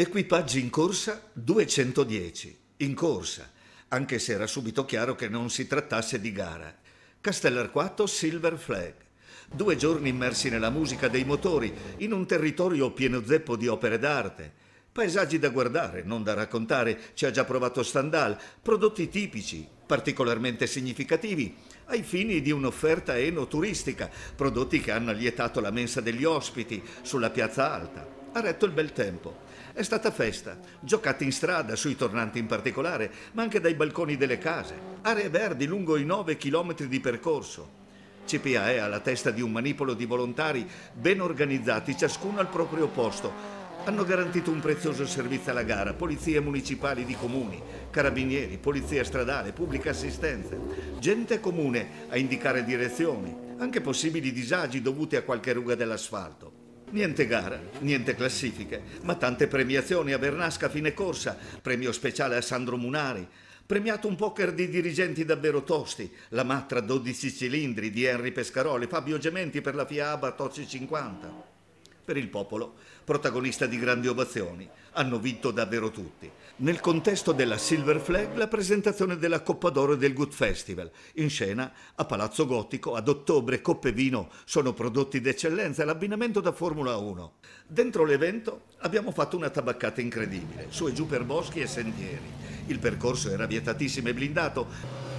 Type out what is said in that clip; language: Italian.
Equipaggi in corsa 210, in corsa, anche se era subito chiaro che non si trattasse di gara. Castellarquato Silver Flag. Due giorni immersi nella musica dei motori, in un territorio pieno zeppo di opere d'arte. Paesaggi da guardare, non da raccontare, ci ha già provato Standal. prodotti tipici, particolarmente significativi, ai fini di un'offerta enoturistica, prodotti che hanno allietato la mensa degli ospiti sulla piazza alta. Ha retto il bel tempo. È stata festa, giocate in strada, sui tornanti in particolare, ma anche dai balconi delle case, aree verdi lungo i 9 chilometri di percorso. CPAE alla testa di un manipolo di volontari ben organizzati, ciascuno al proprio posto. Hanno garantito un prezioso servizio alla gara, polizie municipali di comuni, carabinieri, polizia stradale, pubblica assistenza, gente comune a indicare direzioni, anche possibili disagi dovuti a qualche ruga dell'asfalto. Niente gara, niente classifiche, ma tante premiazioni a Vernasca a fine corsa, premio speciale a Sandro Munari, premiato un poker di dirigenti davvero tosti, la Matra 12 cilindri di Henry Pescaroli, Fabio Gementi per la FIA Tocci 50 per il popolo, protagonista di grandi ovazioni. Hanno vinto davvero tutti. Nel contesto della Silver Flag la presentazione della Coppa d'Oro e del Good Festival. In scena a Palazzo Gotico ad ottobre Coppe e Vino sono prodotti d'eccellenza, l'abbinamento da Formula 1. Dentro l'evento abbiamo fatto una tabaccata incredibile, su e giù per boschi e sentieri. Il percorso era vietatissimo e blindato,